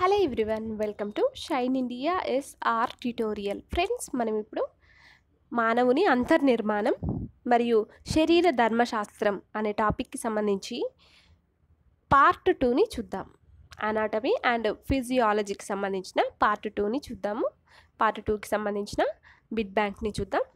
hello everyone welcome to Shine India SR tutorial friends మనం ఇప్పుడు మానవుని అంతర్నిర్మాణం మరియు శరీర ధర్మశాస్త్రం అనే టాపిక్కి సంబంధించి పార్ట్ టూని చూద్దాం అనాటమీ అండ్ ఫిజియాలజీకి సంబంధించిన పార్ట్ టూని చూద్దాము పార్ట్ టూకి సంబంధించిన బిడ్ బ్యాంక్ని చూద్దాం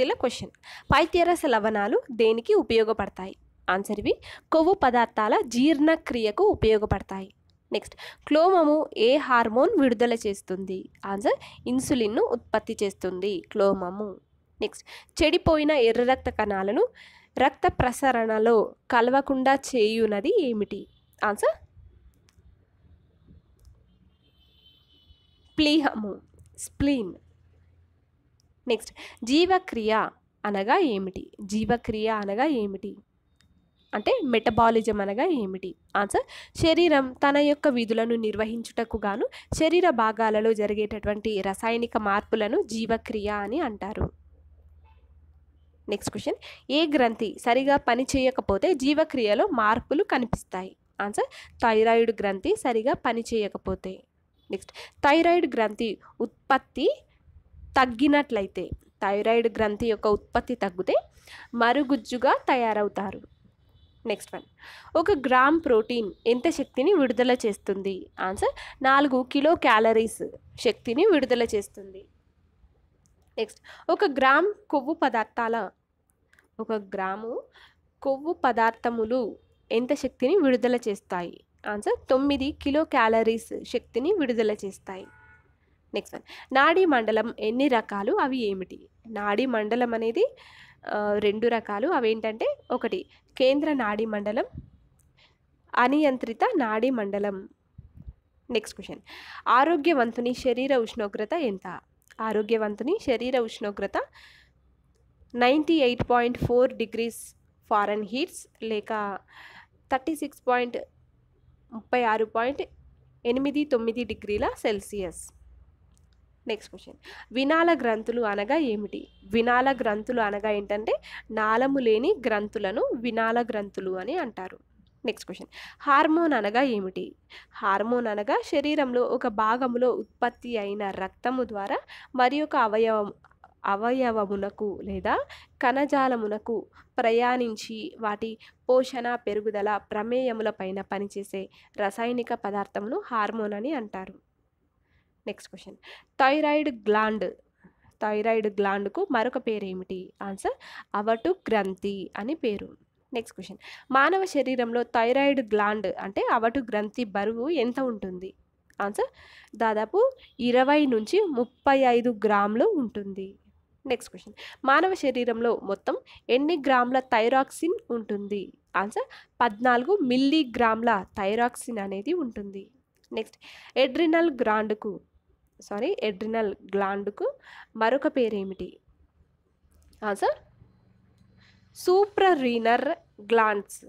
దీనిలో క్వశ్చన్ పైత్యరస లవణాలు దేనికి ఉపయోగపడతాయి ఆన్సర్ ఇవి కొవ్వు పదార్థాల జీర్ణక్రియకు ఉపయోగపడతాయి నెక్స్ట్ క్లోమము ఏ హార్మోన్ విడుదల చేస్తుంది ఆన్సర్ ఇన్సులిన్ను ఉత్పత్తి చేస్తుంది క్లోమము నెక్స్ట్ చెడిపోయిన ఎర్ర రక్త కణాలను రక్త ప్రసరణలో కలవకుండా చేయునది ఏమిటి ఆన్సర్ ప్లీహము స్ప్లీన్ నెక్స్ట్ జీవక్రియ అనగా ఏమిటి జీవక్రియ అనగా ఏమిటి అంటే మెటబాలిజం అనగా ఏమిటి ఆన్సర్ శరీరం తన యొక్క విధులను నిర్వహించుటకు గాను శరీర భాగాలలో జరిగేటటువంటి రసాయనిక మార్పులను జీవక్రియ అని అంటారు నెక్స్ట్ క్వశ్చన్ ఏ గ్రంథి సరిగా పని చేయకపోతే జీవక్రియలో మార్పులు కనిపిస్తాయి ఆన్సర్ థైరాయిడ్ గ్రంథి సరిగా పని చేయకపోతే నెక్స్ట్ థైరాయిడ్ గ్రంథి ఉత్పత్తి తగ్గినట్లయితే థైరాయిడ్ గ్రంథి యొక్క ఉత్పత్తి తగ్గితే మరుగుజ్జుగా తయారవుతారు నెక్స్ట్ వన్ ఒక గ్రామ్ ప్రోటీన్ ఎంత శక్తిని విడుదల చేస్తుంది ఆన్సర్ నాలుగు కిలో క్యాలరీస్ శక్తిని విడుదల చేస్తుంది నెక్స్ట్ ఒక గ్రామ్ కొవ్వు పదార్థాల ఒక గ్రాము కొవ్వు పదార్థములు ఎంత శక్తిని విడుదల చేస్తాయి ఆన్సర్ తొమ్మిది కిలో క్యాలరీస్ శక్తిని విడుదల చేస్తాయి నెక్స్ట్ వన్ నాడీ మండలం ఎన్ని రకాలు అవి ఏమిటి నాడీ మండలం అనేది రెండు రకాలు అవేంటంటే ఒకటి కేంద్ర నాడీ మండలం అనియంత్రిత నాడీ మండలం నెక్స్ట్ క్వశ్చన్ ఆరోగ్యవంతుని శరీర ఉష్ణోగ్రత ఎంత ఆరోగ్యవంతుని శరీర ఉష్ణోగ్రత ninety eight point four degrees Fahrenheit లేక థర్టీ సిక్స్ పాయింట్ ముప్పై ఆరు పాయింట్ ఎనిమిది తొమ్మిది డిగ్రీల సెల్సియస్ నెక్స్ట్ క్వశ్చన్ వినాల గ్రంథులు అనగా ఏమిటి వినాల గ్రంథులు అనగా ఏంటంటే నాళము లేని గ్రంథులను వినాల గ్రంథులు అని అంటారు నెక్స్ట్ క్వశ్చన్ హార్మోన్ అనగా ఏమిటి హార్మోన్ అనగా శరీరంలో ఒక భాగములో ఉత్పత్తి అయిన రక్తము ద్వారా మరి ఒక అవయవం అవయవమునకు లేదా కణజాలమునకు ప్రయాణించి వాటి పోషణ పెరుగుదల ప్రమేయముల పైన పనిచేసే రసాయనిక పదార్థమును హార్మోన్ అని అంటారు next question thyroid gland thyroid గ్లాండ్కు మరొక పేరు ఏమిటి ఆన్సర్ అవటు గ్రంథి అని పేరు నెక్స్ట్ క్వశ్చన్ మానవ శరీరంలో థైరాయిడ్ గ్లాండ్ అంటే అవటు గ్రంథి బరువు ఎంత ఉంటుంది ఆన్సర్ దాదాపు ఇరవై నుంచి ముప్పై ఐదు గ్రాములు ఉంటుంది నెక్స్ట్ క్వశ్చన్ మానవ శరీరంలో మొత్తం ఎన్ని గ్రాముల థైరాక్సిన్ ఉంటుంది ఆన్సర్ పద్నాలుగు మిల్లీ గ్రాముల థైరాక్సిన్ అనేది ఉంటుంది నెక్స్ట్ ఎడ్రినల్ గ్రాండ్కు సారీ ఎడ్రినల్ గ్లాండ్కు మరొక పేరేమిటి answer suprarenal glands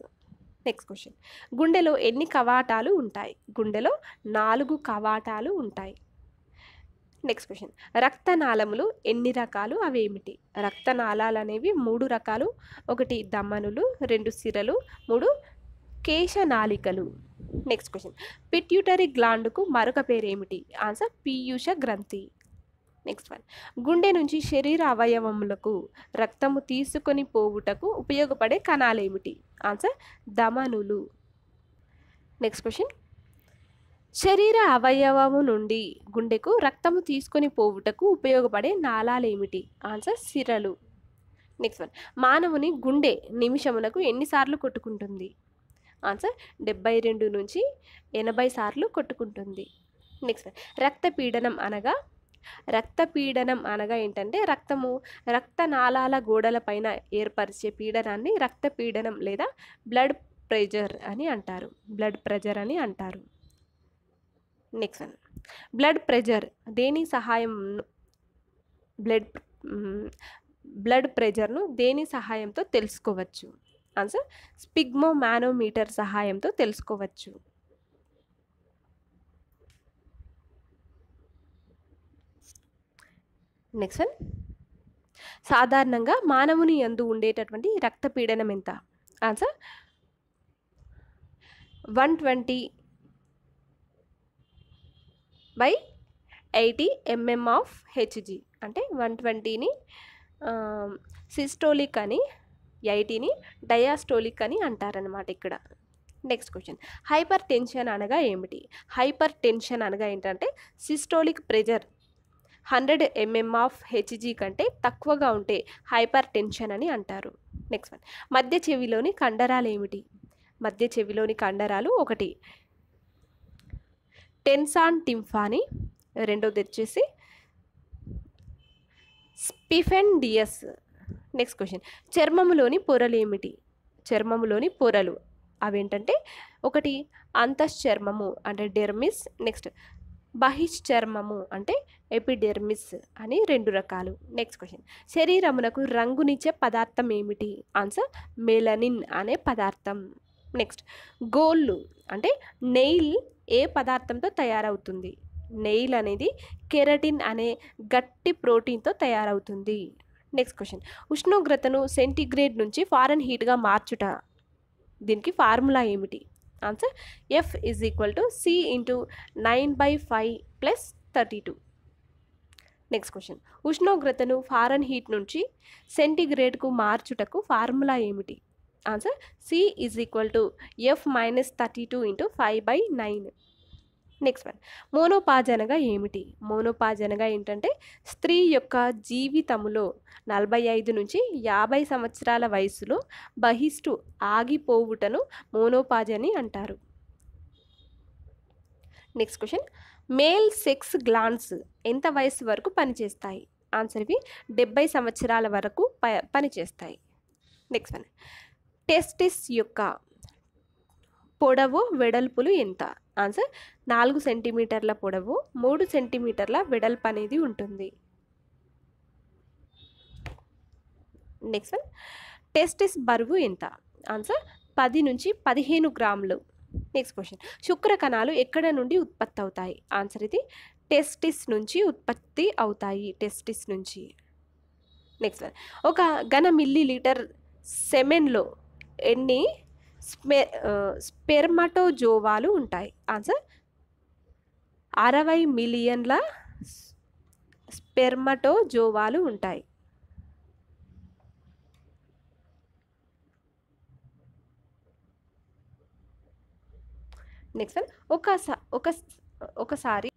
next question గుండెలో ఎన్ని కవాటాలు ఉంటాయి గుండెలో నాలుగు కవాటాలు ఉంటాయి నెక్స్ట్ క్వశ్చన్ రక్తనాళములు ఎన్ని రకాలు అవేమిటి రక్తనాళాలు అనేవి మూడు రకాలు ఒకటి దమ్మనులు రెండు సిరలు మూడు కేశనాళికలు నెక్స్ట్ క్వశ్చన్ పిట్యూటరీ గ్లాండ్కు మరొక పేరు ఏమిటి ఆన్సర్ పీయూష గ్రంథి నెక్స్ట్ వన్ గుండె నుంచి శరీర అవయవములకు రక్తము తీసుకొని పోవుటకు ఉపయోగపడే కణాలు ఏమిటి ఆన్సర్ ధమనులు నెక్స్ట్ క్వశ్చన్ శరీర అవయవము నుండి గుండెకు రక్తము తీసుకొని పోవుటకు ఉపయోగపడే నాళాలు ఏమిటి ఆన్సర్ సిరలు నెక్స్ట్ వన్ మానవుని గుండె నిమిషమునకు ఎన్నిసార్లు కొట్టుకుంటుంది ఆన్సర్ డెబ్బై రెండు నుంచి ఎనభై సార్లు కొట్టుకుంటుంది నెక్స్ట్ రక్తపీడనం అనగా రక్తపీడనం అనగా ఏంటంటే రక్తము రక్తనాళాల గోడల పైన ఏర్పరిచే పీడనాన్ని రక్తపీడనం లేదా బ్లడ్ ప్రెజర్ అని అంటారు బ్లడ్ ప్రెజర్ అని అంటారు నెక్స్ట్ వన్ బ్లడ్ ప్రెజర్ దేని సహాయం బ్లడ్ బ్లడ్ ప్రెజర్ను దేని సహాయంతో తెలుసుకోవచ్చు ఆన్సర్ స్పిగ్మో మానోమీటర్ సహాయంతో తెలుసుకోవచ్చు నెక్స్ట్ వన్ సాధారణంగా మానవుని ఎందు ఉండేటటువంటి రక్తపీడనం ఎంత answer one twenty by eighty mm of Hg అంటే వన్ ట్వంటీని సిస్టోలిక్ అని ఐటీని డయాస్టోలిక్ అని అంటారనమాట ఇక్కడ నెక్స్ట్ క్వశ్చన్ హైపర్ టెన్షన్ అనగా ఏమిటి హైపర్ టెన్షన్ అనగా ఏంటంటే systolic pressure hundred mm of Hg కంటే తక్కువగా ఉంటే హైపర్ టెన్షన్ అని అంటారు నెక్స్ట్ వన్ మధ్య చెవిలోని కండరాలు ఏమిటి మధ్య చెవిలోని కండరాలు ఒకటి టెన్సాన్ టింఫాని రెండోది వచ్చేసి స్పిఫెన్ డియస్ నెక్స్ట్ క్వశ్చన్ చర్మములోని పొరలు ఏమిటి చర్మములోని పొరలు అవేంటంటే ఒకటి అంతశ్చర్మము అంటే డెర్మిస్ నెక్స్ట్ బహిశ్చర్మము అంటే ఎపిడెర్మిస్ అని రెండు రకాలు నెక్స్ట్ క్వశ్చన్ శరీరమునకు రంగునిచ్చే పదార్థం ఏమిటి ఆన్సర్ మెలనిన్ అనే పదార్థం నెక్స్ట్ గోళ్ళు అంటే నెయిల్ ఏ పదార్థంతో తయారవుతుంది నెయిల్ అనేది కెరటిన్ అనే గట్టి ప్రోటీన్తో తయారవుతుంది నెక్స్ట్ క్వశ్చన్ ఉష్ణోగ్రతను సెంటీగ్రేడ్ నుంచి ఫారెన్ హీట్గా మార్చుట దీనికి ఫార్ములా ఏమిటి answer F is equal to C into nine by five plus thirty two next question ఉష్ణోగ్రతను ఫారెన్ హీట్ నుంచి సెంటీగ్రేడ్కు మార్చుటకు ఫార్ములా ఏమిటి answer C is equal to F minus thirty two into five by nine next one menopause అనగా ఏమిటి menopause అనగా ఏంటంటే స్త్రీ యొక్క జీవితములో నలభై ఐదు నుంచి యాభై సంవత్సరాల వయసులో బహిష్టు ఆగిపోవుటను మోనోపాజ్ అని అంటారు next question male sex glands ఎంత వయసు వరకు పనిచేస్తాయి ఆన్సర్ ఇవి డెబ్బై సంవత్సరాల వరకు ప పనిచేస్తాయి నెక్స్ట్ వన్ టెస్టిస్ యొక్క పొడవు వెడల్పులు ఎంత ఆన్సర్ నాలుగు సెంటీమీటర్ల పొడవు మూడు సెంటీమీటర్ల వెడల్పు అనేది ఉంటుంది నెక్స్ట్ వన్ టెస్టిస్ బరువు ఎంత ఆన్సర్ పది నుంచి పదిహేను గ్రాములు నెక్స్ట్ క్వశ్చన్ శుక్ర కణాలు ఎక్కడ నుండి ఉత్పత్తి అవుతాయి ఆన్సర్ ఇది టెస్టిస్ నుంచి ఉత్పత్తి అవుతాయి టెస్టిస్ నుంచి నెక్స్ట్ వన్ ఒక ఘన మిల్లీ లీటర్ సెమెన్లో ఎన్ని స్పె స్పెర్మటోజోవాలు ఉంటాయి ఆన్సర్ అరవై మిలియన్ల స్పెర్మటోజోవాలు ఉంటాయి నెక్స్ట్ వన్ ఒక ఒకసారి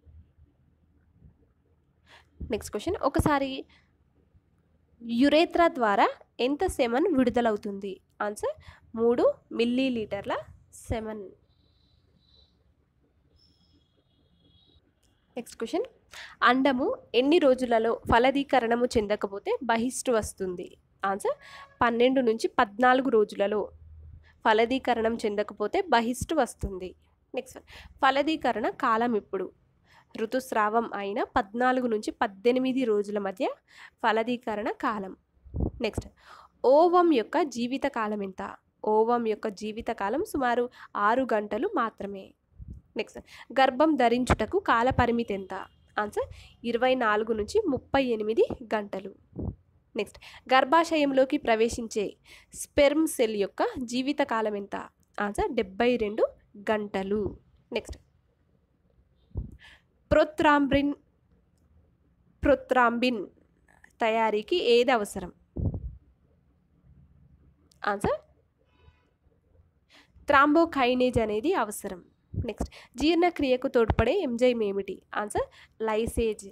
నెక్స్ట్ క్వశ్చన్ ఒకసారి యురేత్రా ద్వారా ఎంత సెమన్ విడుదలవుతుంది ఆన్సర్ మూడు మిల్లీ లీటర్ల సెమన్ నెక్స్ట్ క్వశ్చన్ అండము ఎన్ని రోజులలో ఫలదీకరణము చెందకపోతే బహిష్టు వస్తుంది ఆన్సర్ పన్నెండు నుంచి పద్నాలుగు రోజులలో ఫలదీకరణం చెందకపోతే బహిష్టు వస్తుంది నెక్స్ట్ వన్ ఫలదీకరణ కాలం ఇప్పుడు ఋతుస్రావం అయిన పద్నాలుగు నుంచి పద్దెనిమిది రోజుల మధ్య ఫలదీకరణ కాలం నెక్స్ట్ ఓవం యొక్క జీవితకాలం ఎంత ఓవం యొక్క జీవితకాలం సుమారు ఆరు గంటలు మాత్రమే నెక్స్ట్ గర్భం ధరించుటకు కాల పరిమితి ఎంత ఆన్సర్ ఇరవై నాలుగు నుంచి ముప్పై ఎనిమిది గంటలు నెక్స్ట్ గర్భాశయంలోకి ప్రవేశించే స్పెర్మ్ సెల్ యొక్క జీవితకాలం ఎంత ఆన్సర్ డెబ్బై రెండు గంటలు నెక్స్ట్ ప్రొత్రాంబ్రిన్ ప్రొత్రాంబిన్ తయారీకి ఏది అవసరం ఆన్సర్ త్రాంబోకైనేజ్ అనేది అవసరం నెక్స్ట్ జీర్ణక్రియకు తోడ్పడే ఎంజైమ్ ఏమిటి ఆన్సర్ లైసేజ్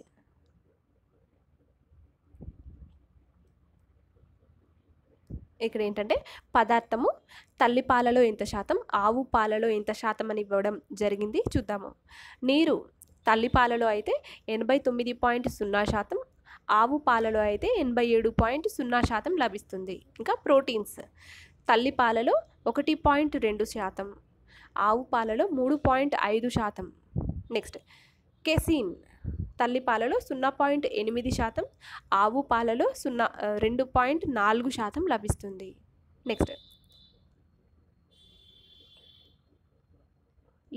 ఇక్కడ ఏంటంటే పదార్థము తల్లి పాలలో ఎంత శాతం ఆవు పాలలో ఎంత శాతం అని ఇవ్వడం జరిగింది చూద్దాము నీరు తల్లిపాలలో అయితే ఎనభై తొమ్మిది పాయింట్ సున్నా శాతం ఆవు పాలలో అయితే ఎనభై ఏడు పాయింట్ సున్నా శాతం లభిస్తుంది ఇంకా ప్రోటీన్స్ తల్లి పాలలో ఒకటి పాయింట్ రెండు శాతం ఆవు పాలలో మూడు పాయింట్ ఐదు శాతం నెక్స్ట్ కెసిన్ తల్లి పాలలో సున్నా పాయింట్ ఎనిమిది శాతం ఆవు పాలలో సున్నా రెండు పాయింట్ నాలుగు శాతం లభిస్తుంది నెక్స్ట్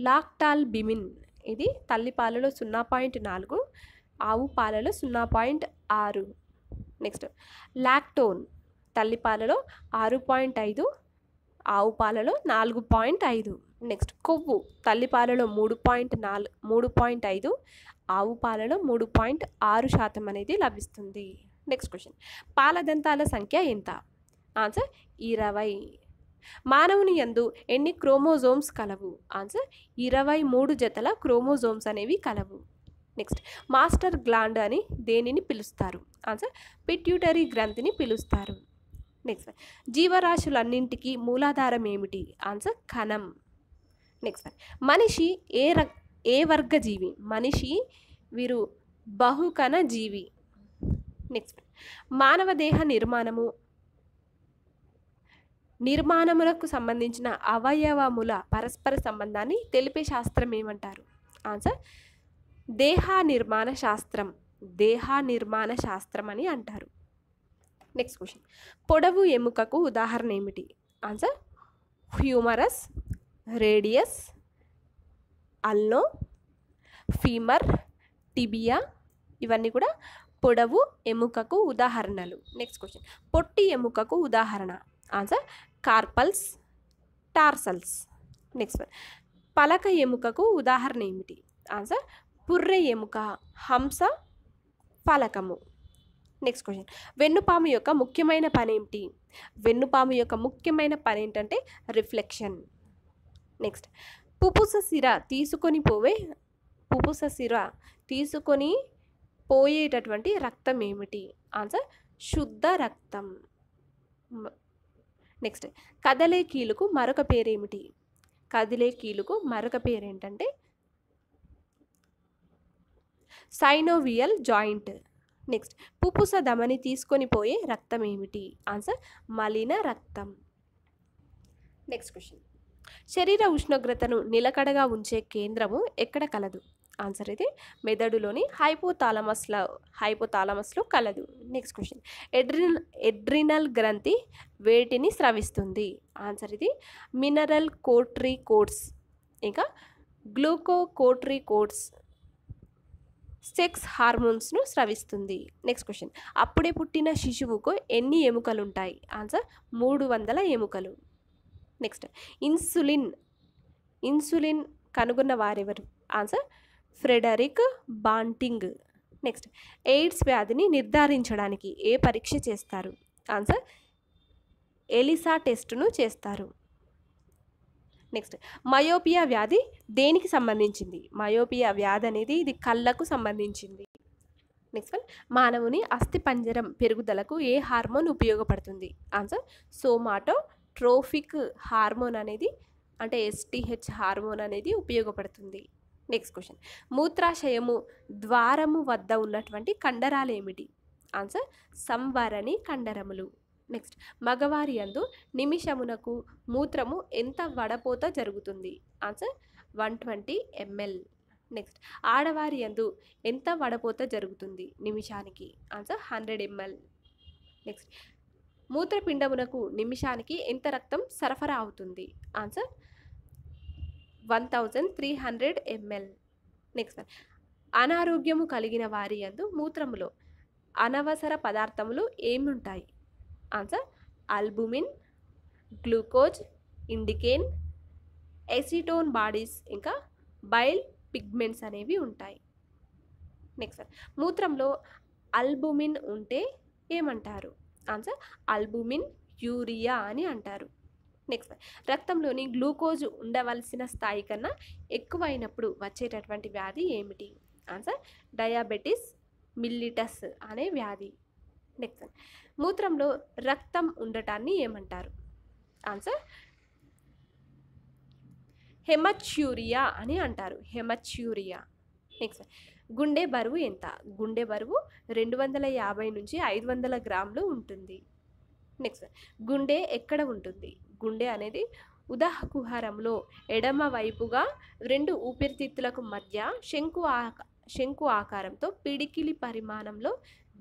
లాక్టాల్ బిమిన్ ఇది తల్లి పాలలో సున్నా పాయింట్ నాలుగు ఆవు పాలలో సున్నా పాయింట్ ఆరు నెక్స్ట్ లాక్టోన్ తల్లి పాలలో ఆరు పాయింట్ ఐదు ఆవు పాలలో నాలుగు పాయింట్ ఐదు నెక్స్ట్ కొవ్వు తల్లి పాలలో మూడు పాయింట్ నాలుగు మూడు పాయింట్ ఐదు ఆవు పాలలో మూడు పాయింట్ ఆరు శాతం అనేది లభిస్తుంది నెక్స్ట్ క్వశ్చన్ పాల దంతాల సంఖ్య ఎంత ఆన్సర్ ఇరవై మానవుని యందు ఎన్ని క్రోమోజోమ్స్ కలవు ఆన్సర్ ఇరవై మూడు జతల క్రోమోజోమ్స్ అనేవి కలవు నెక్స్ట్ మాస్టర్ గ్లాండ్ అని దేనిని పిలుస్తారు ఆన్సర్ పిట్యూటరీ గ్రంథిని పిలుస్తారు నెక్స్ట్ జీవరాశులన్నింటికి మూలాధారం ఏమిటి ఆన్సర్ కణం నెక్స్ట్ మనిషి ఏ ర ఏ వర్గ జీవి మనిషి వీరు బహుకణ జీవి నెక్స్ట్ మానవ దేహ నిర్మాణము నిర్మాణములకు సంబంధించిన అవయవముల పరస్పర సంబంధాన్ని తెలిపే శాస్త్రం ఏమంటారు ఆన్సర్ దేహానిర్మాణ నిర్మాణ శాస్త్రం దేహానిర్మాణ నిర్మాణ శాస్త్రం అని అంటారు నెక్స్ట్ క్వశ్చన్ పొడవు ఎముకకు ఉదాహరణ ఏమిటి answer humerus radius ulna femur tibia ఇవన్నీ కూడా పొడవు ఎముకకు ఉదాహరణలు నెక్స్ట్ క్వశ్చన్ పొట్టి ఎముకకు ఉదాహరణ answer carpals tarsals next one పలక ఎముకకు ఉదాహరణ ఏమిటి ఆన్సర్ పుర్రె ఎముక హంస ఫలకము నెక్స్ట్ క్వశ్చన్ వెన్నుపాము యొక్క ముఖ్యమైన పని ఏమిటి వెన్నుపాము యొక్క ముఖ్యమైన పని ఏంటంటే రిఫ్లెక్షన్ నెక్స్ట్ పుపుస సిర తీసుకొని పోవే పుపుస సిర తీసుకొని పోయేటటువంటి రక్తం ఏమిటి ఆన్సర్ శుద్ధ రక్తం నెక్స్ట్ కదలే కీలుకు మరొక పేరేమిటి కదిలే కీలుకు మరొక పేరు ఏంటంటే సైనోవియల్ జాయింట్ నెక్స్ట్ పుపుస ధమని తీసుకొని పోయే రక్తం ఏమిటి ఆన్సర్ మలిన రక్తం నెక్స్ట్ క్వశ్చన్ శరీర ఉష్ణోగ్రతను నిలకడగా ఉంచే కేంద్రము ఎక్కడ కలదు ఆన్సర్ ఇది మెదడులోని హైపోతాలమస్లో హైపోతాలమస్లో కలదు నెక్స్ట్ క్వశ్చన్ ఎడ్రినల్ ఎడ్రినల్ గ్రంథి వేటిని స్రవిస్తుంది ఆన్సర్ ఇది మినరల్ కోట్రీ కోట్స్ ఇంకా గ్లూకో కోట్రీ కోట్స్ సెక్స్ హార్మోన్స్ను స్రవిస్తుంది నెక్స్ట్ క్వశ్చన్ అప్పుడే పుట్టిన శిశువుకు ఎన్ని ఎముకలు ఉంటాయి ఆన్సర్ మూడు వందల ఎముకలు నెక్స్ట్ ఇన్సులిన్ ఇన్సులిన్ కనుగొన్న వారెవరు answer Frederick Banting next AIDS వ్యాధిని నిర్ధారించడానికి ఏ పరీక్ష చేస్తారు ఆన్సర్ ఎలిసా టెస్టును చేస్తారు నెక్స్ట్ మయోపియా వ్యాధి దేనికి సంబంధించింది మయోపియా వ్యాధి అనేది ఇది కళ్ళకు సంబంధించింది నెక్స్ట్ వన్ మానవుని అస్థి పంజరం పెరుగుదలకు ఏ హార్మోన్ ఉపయోగపడుతుంది ఆన్సర్ సోమాటో ట్రోఫిక్ హార్మోన్ అనేది అంటే ఎస్టీహెచ్ హార్మోన్ అనేది ఉపయోగపడుతుంది నెక్స్ట్ క్వశ్చన్ మూత్రాశయము ద్వారము వద్ద ఉన్నటువంటి కండరాలు ఏమిటి ఆన్సర్ సంవరణి కండరములు నెక్స్ట్ మగవారి అందు నిమిషమునకు మూత్రము ఎంత వడపోత జరుగుతుంది answer one twenty ml next ఆడవారి అందు ఎంత వడపోత జరుగుతుంది నిమిషానికి ఆన్సర్ హండ్రెడ్ ఎంఎల్ నెక్స్ట్ మూత్రపిండమునకు నిమిషానికి ఎంత రక్తం సరఫరా అవుతుంది answer one thousand three hundred ml next అనారోగ్యము కలిగిన వారి అందు మూత్రములో అనవసర పదార్థములు ఏమి ఉంటాయి answer albumin glucose indican acetone bodies ఇంకా బైల్ పిగ్మెంట్స్ అనేవి ఉంటాయి నెక్స్ట్ మూత్రంలో అల్బుమిన్ ఉంటే ఏమంటారు ఆన్సర్ అల్బుమిన్ యూరియా అని అంటారు నెక్స్ట్ రక్తంలోని గ్లూకోజ్ ఉండవలసిన స్థాయి కన్నా ఎక్కువైనప్పుడు వచ్చేటటువంటి వ్యాధి ఏమిటి ఆన్సర్ డయాబెటీస్ మిల్లిటస్ అనే వ్యాధి నెక్స్ట్ మూత్రంలో రక్తం ఉండటాన్ని ఏమంటారు ఆన్సర్ హెమచ్యూరియా అని అంటారు హెమచ్యూరియా నెక్స్ట్ గుండె బరువు ఎంత గుండె బరువు రెండు వందల యాభై నుంచి ఐదు వందల గ్రాములు ఉంటుంది నెక్స్ట్ గుండె ఎక్కడ ఉంటుంది గుండె అనేది ఉదాహ కుహారంలో ఎడమ వైపుగా రెండు ఊపిరితిత్తులకు మధ్య శంకు ఆక శంకు ఆకారంతో పిడికిలి పరిమాణంలో